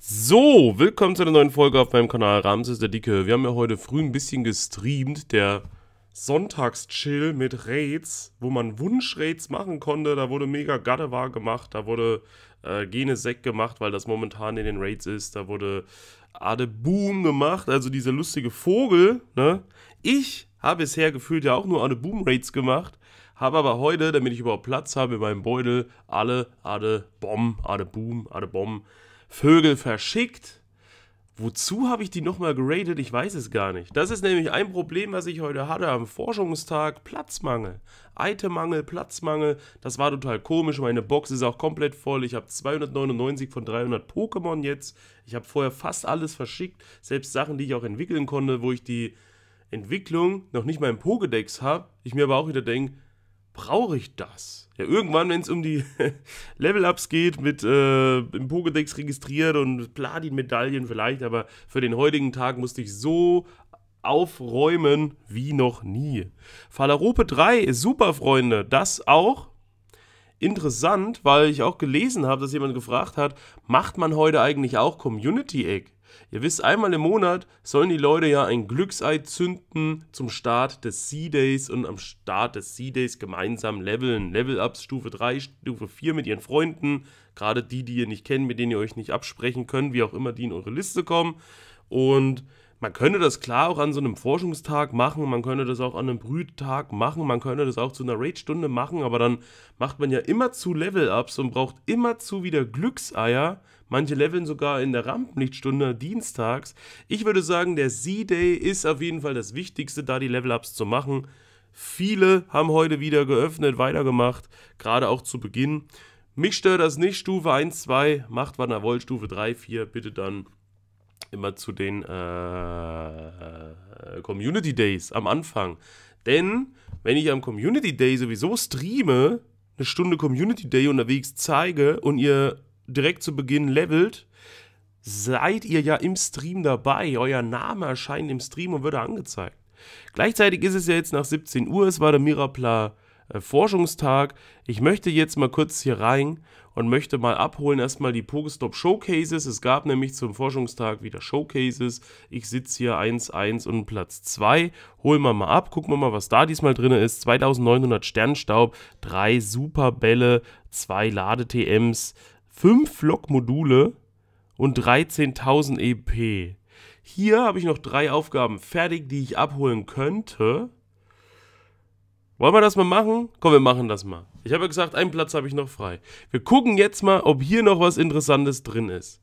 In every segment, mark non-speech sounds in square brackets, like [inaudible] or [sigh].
So, willkommen zu einer neuen Folge auf meinem Kanal Ramses der Dicke. Wir haben ja heute früh ein bisschen gestreamt, der Sonntagschill mit Raids, wo man Wunschraids machen konnte. Da wurde mega Gadewar gemacht, da wurde äh, Genesek gemacht, weil das momentan in den Raids ist. Da wurde Adeboom gemacht, also dieser lustige Vogel. Ne? Ich habe bisher gefühlt ja auch nur Adeboom-Raids gemacht. Habe aber heute, damit ich überhaupt Platz habe in meinem Beutel, alle Ade Adeboom, Ade Boom, Vögel verschickt. Wozu habe ich die nochmal geradet? Ich weiß es gar nicht. Das ist nämlich ein Problem, was ich heute hatte am Forschungstag. Platzmangel. Itemmangel, Platzmangel. Das war total komisch. Meine Box ist auch komplett voll. Ich habe 299 von 300 Pokémon jetzt. Ich habe vorher fast alles verschickt. Selbst Sachen, die ich auch entwickeln konnte, wo ich die Entwicklung noch nicht mal im Pokédex habe. Ich mir aber auch wieder denke, brauche ich das? Ja, irgendwann, wenn es um die [laughs] Level-Ups geht, mit äh, im Pokédex registriert und Platin-Medaillen vielleicht, aber für den heutigen Tag musste ich so aufräumen wie noch nie. Falarope 3 ist super, Freunde. Das auch interessant, weil ich auch gelesen habe, dass jemand gefragt hat, macht man heute eigentlich auch Community Egg? Ihr wisst, einmal im Monat sollen die Leute ja ein Glücksei zünden zum Start des C-Days und am Start des C-Days gemeinsam leveln. Level-Ups Stufe 3, Stufe 4 mit ihren Freunden, gerade die, die ihr nicht kennt, mit denen ihr euch nicht absprechen könnt, wie auch immer die in eure Liste kommen. Und man könnte das klar auch an so einem Forschungstag machen, man könnte das auch an einem Brühtag machen, man könnte das auch zu einer Raid-Stunde machen, aber dann macht man ja immer zu Level-Ups und braucht immer zu wieder Glückseier. Manche leveln sogar in der Rampenlichtstunde dienstags. Ich würde sagen, der Z-Day ist auf jeden Fall das Wichtigste, da die Level-Ups zu machen. Viele haben heute wieder geöffnet, weitergemacht, gerade auch zu Beginn. Mich stört das nicht. Stufe 1, 2, macht wann er wollt. Stufe 3, 4, bitte dann immer zu den äh, Community Days am Anfang. Denn wenn ich am Community Day sowieso streame, eine Stunde Community Day unterwegs zeige und ihr direkt zu Beginn levelt, seid ihr ja im Stream dabei. Euer Name erscheint im Stream und wird angezeigt. Gleichzeitig ist es ja jetzt nach 17 Uhr, es war der Mirapla äh, Forschungstag. Ich möchte jetzt mal kurz hier rein und möchte mal abholen erstmal die Pokestop Showcases. Es gab nämlich zum Forschungstag wieder Showcases. Ich sitze hier 1-1 und Platz 2. Holen wir mal ab, gucken wir mal, was da diesmal drin ist. 2900 Sternstaub, 3 Superbälle, 2 Lade-TMs, 5 Lokmodule und 13.000 EP. Hier habe ich noch drei Aufgaben fertig, die ich abholen könnte. Wollen wir das mal machen? Komm, wir machen das mal. Ich habe ja gesagt, einen Platz habe ich noch frei. Wir gucken jetzt mal, ob hier noch was Interessantes drin ist.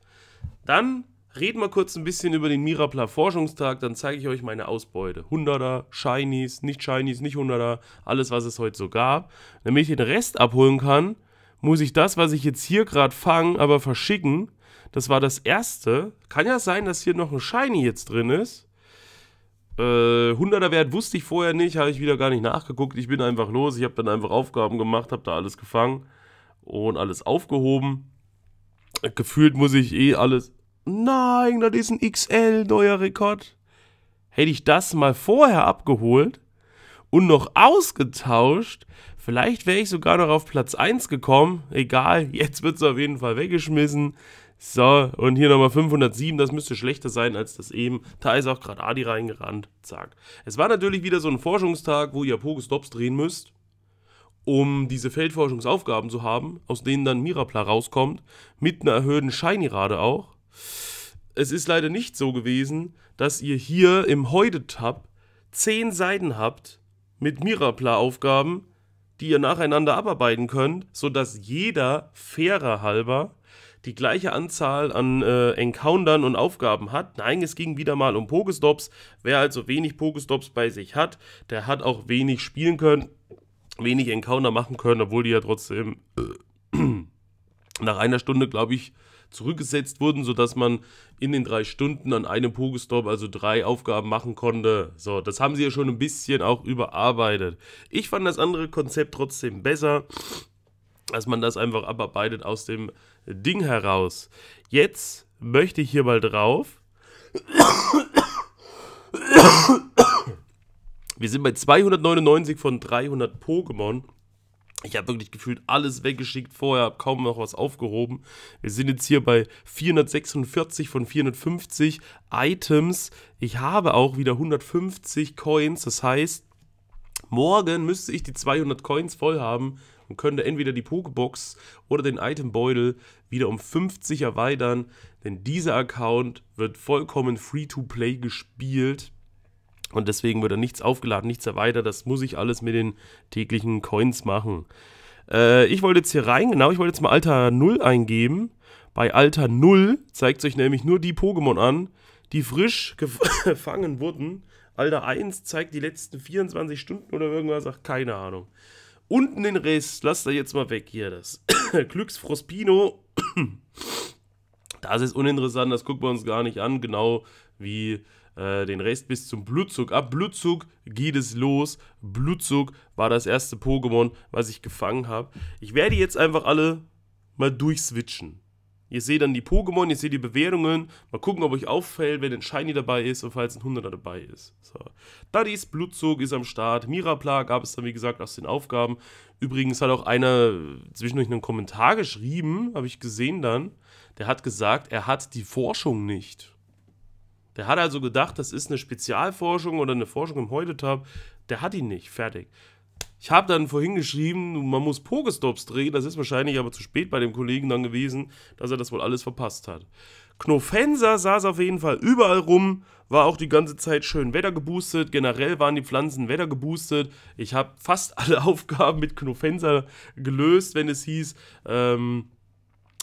Dann reden wir kurz ein bisschen über den Mirapla Forschungstag, dann zeige ich euch meine Ausbeute. Hunderter, Shinies, nicht Shinies, nicht Hunderter, alles was es heute so gab. Damit ich den Rest abholen kann, muss ich das, was ich jetzt hier gerade fange, aber verschicken. Das war das erste. Kann ja sein, dass hier noch ein Shiny jetzt drin ist. 100er äh, Wert wusste ich vorher nicht, habe ich wieder gar nicht nachgeguckt. Ich bin einfach los, ich habe dann einfach Aufgaben gemacht, habe da alles gefangen und alles aufgehoben. Gefühlt muss ich eh alles. Nein, das ist ein XL neuer Rekord. Hätte ich das mal vorher abgeholt und noch ausgetauscht, vielleicht wäre ich sogar noch auf Platz 1 gekommen. Egal, jetzt wird es auf jeden Fall weggeschmissen. So, und hier nochmal 507, das müsste schlechter sein als das eben. Da ist auch gerade Adi reingerannt, zack. Es war natürlich wieder so ein Forschungstag, wo ihr Pokestops drehen müsst, um diese Feldforschungsaufgaben zu haben, aus denen dann Mirapla rauskommt, mit einer erhöhten shiny rade auch. Es ist leider nicht so gewesen, dass ihr hier im Heute-Tab 10 Seiten habt mit Mirapla-Aufgaben, die ihr nacheinander abarbeiten könnt, sodass jeder fairer halber die gleiche Anzahl an äh, Encountern und Aufgaben hat. Nein, es ging wieder mal um Pokestops. Wer also wenig Pokestops bei sich hat, der hat auch wenig spielen können, wenig Encounter machen können, obwohl die ja trotzdem äh, nach einer Stunde, glaube ich, zurückgesetzt wurden, sodass man in den drei Stunden an einem Pokestop also drei Aufgaben machen konnte. So, das haben sie ja schon ein bisschen auch überarbeitet. Ich fand das andere Konzept trotzdem besser dass man das einfach abarbeitet aus dem Ding heraus. Jetzt möchte ich hier mal drauf. Wir sind bei 299 von 300 Pokémon. Ich habe wirklich gefühlt alles weggeschickt vorher, habe kaum noch was aufgehoben. Wir sind jetzt hier bei 446 von 450 Items. Ich habe auch wieder 150 Coins, das heißt, morgen müsste ich die 200 Coins voll haben und können da entweder die Pokebox oder den Itembeutel wieder um 50 erweitern, denn dieser Account wird vollkommen free-to-play gespielt. Und deswegen wird da nichts aufgeladen, nichts erweitert. Das muss ich alles mit den täglichen Coins machen. Äh, ich wollte jetzt hier rein, genau, ich wollte jetzt mal Alter 0 eingeben. Bei Alter 0 zeigt sich nämlich nur die Pokémon an, die frisch [laughs] gefangen wurden. Alter 1 zeigt die letzten 24 Stunden oder irgendwas, ach, keine Ahnung. Unten den Rest, lasst da jetzt mal weg hier, das [coughs] Glücksfrospino. das ist uninteressant, das gucken wir uns gar nicht an, genau wie äh, den Rest bis zum Blutzug. Ab Blutzug geht es los. Blutzug war das erste Pokémon, was ich gefangen habe. Ich werde jetzt einfach alle mal durchswitchen. Ihr seht dann die Pokémon, ihr seht die Bewährungen. Mal gucken, ob euch auffällt, wenn ein Shiny dabei ist und falls ein 100er dabei ist. So. Daddies Blutzug ist am Start. Mirapla gab es dann, wie gesagt, aus den Aufgaben. Übrigens hat auch einer zwischendurch einen Kommentar geschrieben, habe ich gesehen dann. Der hat gesagt, er hat die Forschung nicht. Der hat also gedacht, das ist eine Spezialforschung oder eine Forschung im Heutetab. Der hat ihn nicht. Fertig. Ich habe dann vorhin geschrieben, man muss Pokestops drehen. Das ist wahrscheinlich aber zu spät bei dem Kollegen dann gewesen, dass er das wohl alles verpasst hat. Knofenser saß auf jeden Fall überall rum, war auch die ganze Zeit schön wettergeboostet. Generell waren die Pflanzen wettergeboostet. Ich habe fast [laughs] alle Aufgaben mit Knofenser gelöst, wenn es hieß, ähm,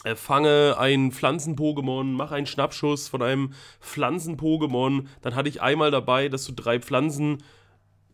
äh, fange einen Pflanzen-Pokémon, mach einen Schnappschuss von einem Pflanzen-Pokémon. Dann hatte ich einmal dabei, dass du drei Pflanzen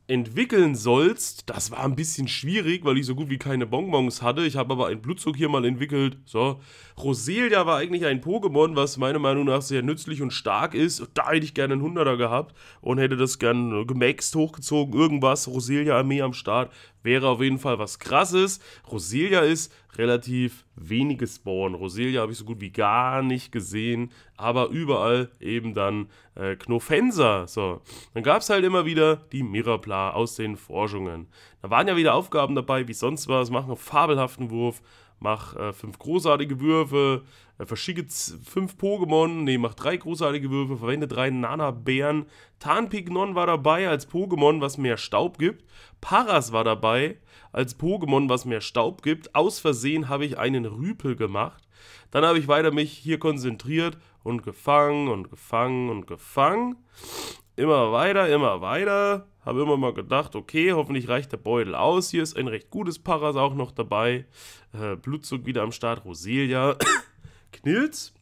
entwickeln sollst, das war ein bisschen schwierig, weil ich so gut wie keine Bonbons hatte. Ich habe aber einen Blutzug hier mal entwickelt. So, Roselia war eigentlich ein Pokémon, was meiner Meinung nach sehr nützlich und stark ist. Da hätte ich gerne einen Hunderter gehabt und hätte das gerne äh, gemaxt, hochgezogen, irgendwas. Roselia-Armee am Start. Wäre auf jeden Fall was krasses. Roselia ist relativ wenige Spawn. Roselia habe ich so gut wie gar nicht gesehen, aber überall eben dann äh, Knofenser. So, dann gab es halt immer wieder die Mirapla aus den Forschungen. Da waren ja wieder Aufgaben dabei, wie sonst was. Mach einen fabelhaften Wurf, mach äh, fünf großartige Würfe, äh, verschicke fünf Pokémon, nee, mach drei großartige Würfe, verwende drei Nana-Bären. Tarnpignon war dabei als Pokémon, was mehr Staub gibt. Paras war dabei als Pokémon, was mehr Staub gibt. Aus Versehen habe ich einen Rüpel gemacht. Dann habe ich weiter mich hier konzentriert und gefangen und gefangen und gefangen immer weiter, immer weiter. Habe immer mal gedacht, okay, hoffentlich reicht der Beutel aus. Hier ist ein recht gutes Paras auch noch dabei. Äh, Blutzug wieder am Start, Roselia. [coughs] Knilz,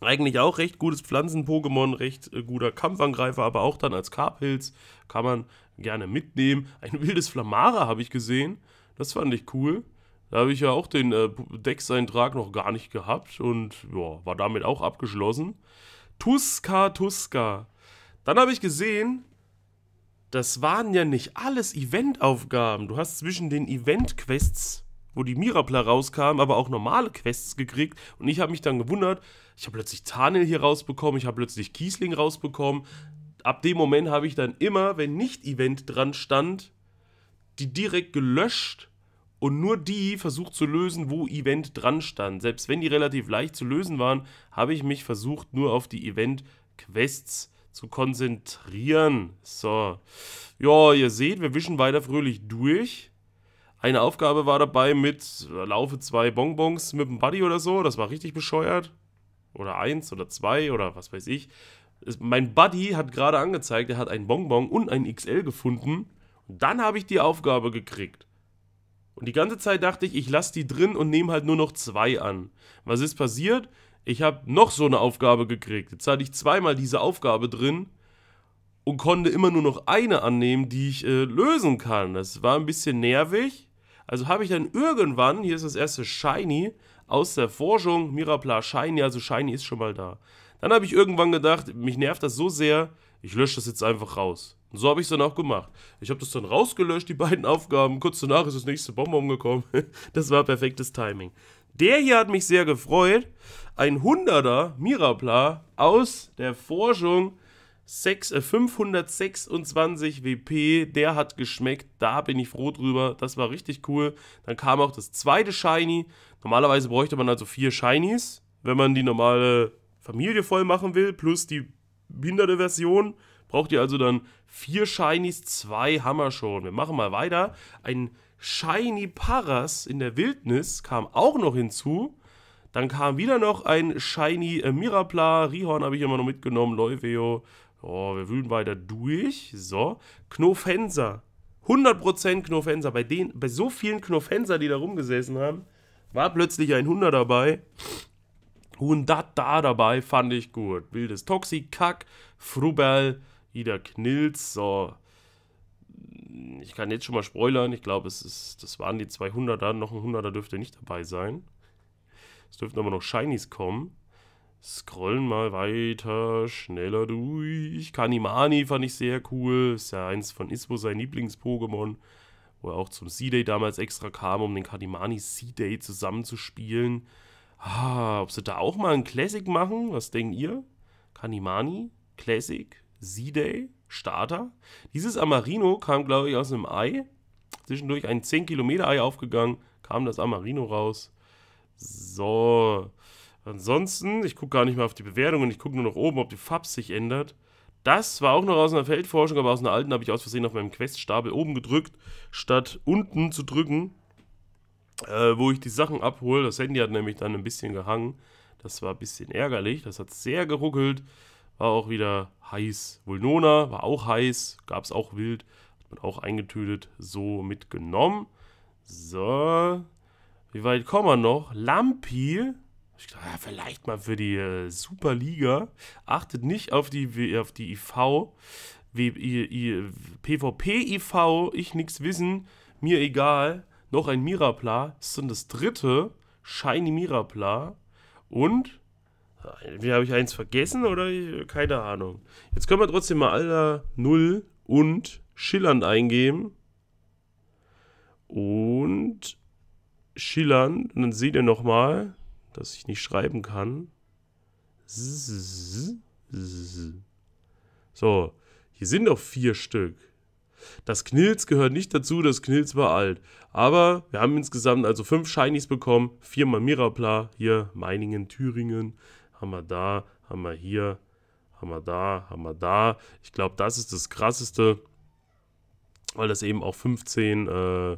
eigentlich auch recht gutes Pflanzen-Pokémon, recht äh, guter Kampfangreifer, aber auch dann als Carphilz kann man gerne mitnehmen. Ein wildes Flamara habe ich gesehen, das fand ich cool. Da habe ich ja auch den äh, Deckseintrag noch gar nicht gehabt und ja, war damit auch abgeschlossen. Tuska, Tuska. Dann habe ich gesehen, das waren ja nicht alles Eventaufgaben. Du hast zwischen den Event-Quests, wo die Mirapla rauskamen, aber auch normale Quests gekriegt. Und ich habe mich dann gewundert, ich habe plötzlich Tanel hier rausbekommen, ich habe plötzlich Kiesling rausbekommen. Ab dem Moment habe ich dann immer, wenn nicht Event dran stand, die direkt gelöscht und nur die versucht zu lösen, wo Event dran stand. Selbst wenn die relativ leicht zu lösen waren, habe ich mich versucht, nur auf die Event-Quests zu zu konzentrieren. So. Ja, ihr seht, wir wischen weiter fröhlich durch. Eine Aufgabe war dabei mit äh, Laufe zwei Bonbons mit dem Buddy oder so. Das war richtig bescheuert. Oder eins oder zwei oder was weiß ich. Es, mein Buddy hat gerade angezeigt, er hat einen Bonbon und ein XL gefunden. Und dann habe ich die Aufgabe gekriegt. Und die ganze Zeit dachte ich, ich lasse die drin und nehme halt nur noch zwei an. Was ist passiert? ich habe noch so eine Aufgabe gekriegt. Jetzt hatte ich zweimal diese Aufgabe drin und konnte immer nur noch eine annehmen, die ich äh, lösen kann. Das war ein bisschen nervig. Also habe ich dann irgendwann, hier ist das erste Shiny aus der Forschung, Mirapla Shiny, also Shiny ist schon mal da. Dann habe ich irgendwann gedacht, mich nervt das so sehr, ich lösche das jetzt einfach raus. Und so habe ich es dann auch gemacht. Ich habe das dann rausgelöscht, die beiden Aufgaben. Kurz danach ist das nächste Bonbon gekommen. [laughs] Das war perfektes Timing. Der hier hat mich sehr gefreut. Ein 100er Mirapla aus der Forschung 6, äh, 526 WP, der hat geschmeckt, da bin ich froh drüber, das war richtig cool. Dann kam auch das zweite Shiny. Normalerweise bräuchte man also vier Shinies, wenn man die normale Familie voll machen will, plus die behinderte Version. Braucht ihr also dann vier Shinies, zwei Hammer schon. Wir machen mal weiter. Ein Shiny Paras in der Wildnis kam auch noch hinzu. Dann kam wieder noch ein Shiny äh, Mirapla. Rihorn habe ich immer noch mitgenommen. Leuveo. Oh, wir wühlen weiter durch. So. Knofenser. 100% Knofenser. Bei, bei so vielen Knofenser, die da rumgesessen haben, war plötzlich ein 100 dabei. 100 da dabei, fand ich gut. Wildes Toxikack, Frubel, Ida Knilz, so ich kann jetzt schon mal spoilern, ich glaube, es ist, das waren die 200er, noch ein 100er dürfte nicht dabei sein. Es dürften aber noch Shinies kommen. Scrollen mal weiter, schneller durch. Kanimani fand ich sehr cool. Ist ja eins von Ispo sein Lieblings-Pokémon, wo er auch zum C-Day damals extra kam, um den Kanimani C-Day zusammenzuspielen. Ah, ob sie da auch mal ein Classic machen? Was denkt ihr? Kanimani? Classic? Z-Day? Starter. Dieses Amarino kam, glaube ich, aus einem Ei. Zwischendurch ein 10 Kilometer Ei aufgegangen, kam das Amarino raus. So. Ansonsten, ich gucke gar nicht mehr auf die Bewertungen, ich gucke nur noch oben, ob die Fabs sich ändert. Das war auch noch aus einer Feldforschung, aber aus einer alten habe ich aus Versehen auf meinem Queststapel oben gedrückt, statt unten zu drücken, äh, wo ich die Sachen abhole. Das Handy hat nämlich dann ein bisschen gehangen. Das war ein bisschen ärgerlich, das hat sehr geruckelt war auch wieder heiß. Vulnona war auch heiß, gab es auch wild, hat man auch eingetötet, so mitgenommen. So, wie weit kommen wir noch? Lampi, ich dachte, ja, vielleicht mal für die äh, Superliga. Achtet nicht auf die, auf die IV, w, I, I, PvP IV, ich nichts wissen, mir egal. Noch ein Mirapla, das dann das dritte Shiny Mirapla und Entweder habe ich eins vergessen oder ich, keine Ahnung. Jetzt können wir trotzdem mal Alter 0 und schillernd eingeben. Und schillernd. Und dann seht ihr nochmal, dass ich nicht schreiben kann. So, hier sind noch vier Stück. Das Knilz gehört nicht dazu, das Knilz war alt. Aber wir haben insgesamt also fünf Shinies bekommen, viermal Mirapla, hier Meiningen, Thüringen, haben wir da, haben wir hier, haben wir da, haben wir da. Ich glaube, das ist das Krasseste, weil das eben auch 15 äh,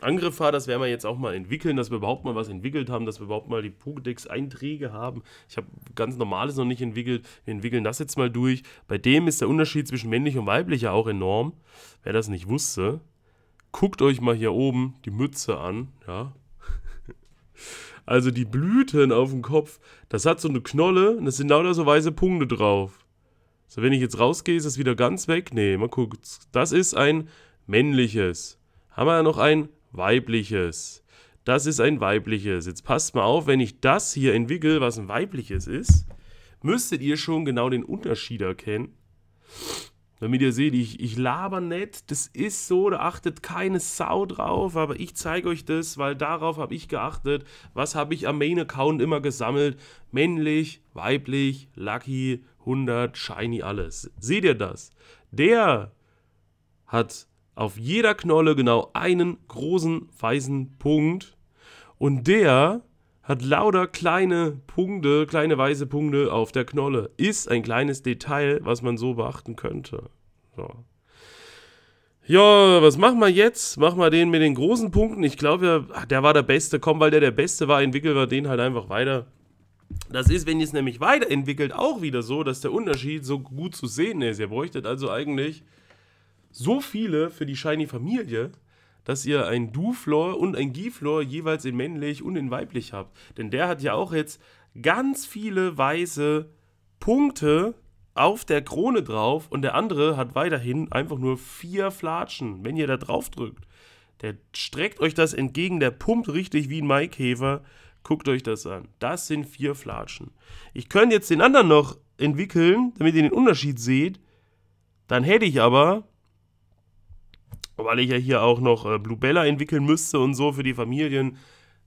Angriffe hat. Das werden wir jetzt auch mal entwickeln, dass wir überhaupt mal was entwickelt haben, dass wir überhaupt mal die Pokédex-Einträge haben. Ich habe ganz Normales noch nicht entwickelt. Wir entwickeln das jetzt mal durch. Bei dem ist der Unterschied zwischen männlich und weiblich ja auch enorm. Wer das nicht wusste, guckt euch mal hier oben die Mütze an, ja. [laughs] Also die Blüten auf dem Kopf, das hat so eine Knolle und das sind lauter so weiße Punkte drauf. So, wenn ich jetzt rausgehe, ist das wieder ganz weg. Nee, mal gucken. Das ist ein männliches. Haben wir ja noch ein weibliches. Das ist ein weibliches. Jetzt passt mal auf, wenn ich das hier entwickle, was ein weibliches ist, müsstet ihr schon genau den Unterschied erkennen. Damit ihr seht, ich, ich laber nicht, das ist so, da achtet keine Sau drauf, aber ich zeige euch das, weil darauf habe ich geachtet. Was habe ich am Main-Account immer gesammelt? Männlich, weiblich, Lucky, 100, Shiny, alles. Seht ihr das? Der hat auf jeder Knolle genau einen großen weißen Punkt und der hat lauter kleine Punkte, kleine weiße Punkte auf der Knolle. Ist ein kleines Detail, was man so beachten könnte. So. Ja, was machen wir jetzt? Machen wir den mit den großen Punkten. Ich glaube, ah, der war der Beste. Komm, weil der der Beste war, entwickeln wir den halt einfach weiter. Das ist, wenn ihr es nämlich weiterentwickelt, auch wieder so, dass der Unterschied so gut zu sehen ist. Ihr bräuchtet also eigentlich so viele für die Shiny Familie, dass ihr ein Du-Floor und ein Gi-Floor jeweils in männlich und in weiblich habt. Denn der hat ja auch jetzt ganz viele weiße Punkte auf der Krone drauf und der andere hat weiterhin einfach nur vier Flatschen, wenn ihr da drauf drückt. Der streckt euch das entgegen, der pumpt richtig wie ein Maikäfer. Guckt euch das an. Das sind vier Flatschen. Ich könnte jetzt den anderen noch entwickeln, damit ihr den Unterschied seht. Dann hätte ich aber weil ich ja hier auch noch äh, Bluebella entwickeln müsste und so für die Familien,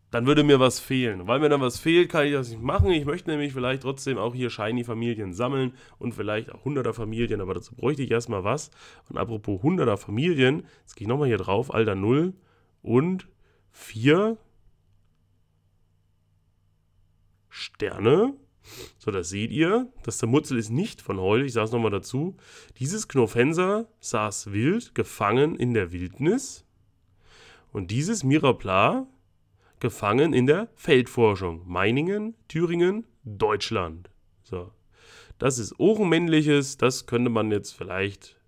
dann würde mir was fehlen. Und weil mir dann was fehlt, kann ich das nicht machen. Ich möchte nämlich vielleicht trotzdem auch hier shiny Familien sammeln und vielleicht auch hunderter Familien, aber dazu bräuchte ich erstmal was. Und apropos hunderter Familien, jetzt gehe ich nochmal hier drauf, Alter 0 und 4 Sterne. So, das seht ihr. Das Zermutzel ist nicht von heute. Ich sage es nochmal dazu. Dieses Knofenser saß wild, gefangen in der Wildnis. Und dieses Mirapla gefangen in der Feldforschung. Meiningen, Thüringen, Deutschland. So. Das ist Ohrenmännliches. Das könnte man jetzt vielleicht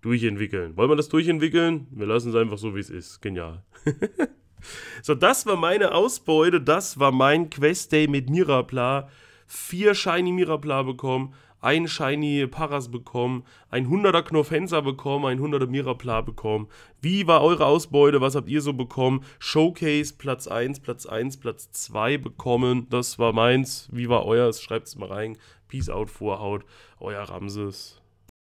durchentwickeln. Wollen wir das durchentwickeln? Wir lassen es einfach so, wie es ist. Genial. [laughs] So, das war meine Ausbeute, das war mein Quest Day mit Mirapla. Vier Shiny Mirapla bekommen, ein Shiny Paras bekommen, ein 100er Knofenser bekommen, ein 100er Mirapla bekommen. Wie war eure Ausbeute? Was habt ihr so bekommen? Showcase Platz 1, Platz 1, Platz 2 bekommen. Das war meins. Wie war euer? Schreibt es mal rein. Peace out, Vorhaut. Euer Ramses.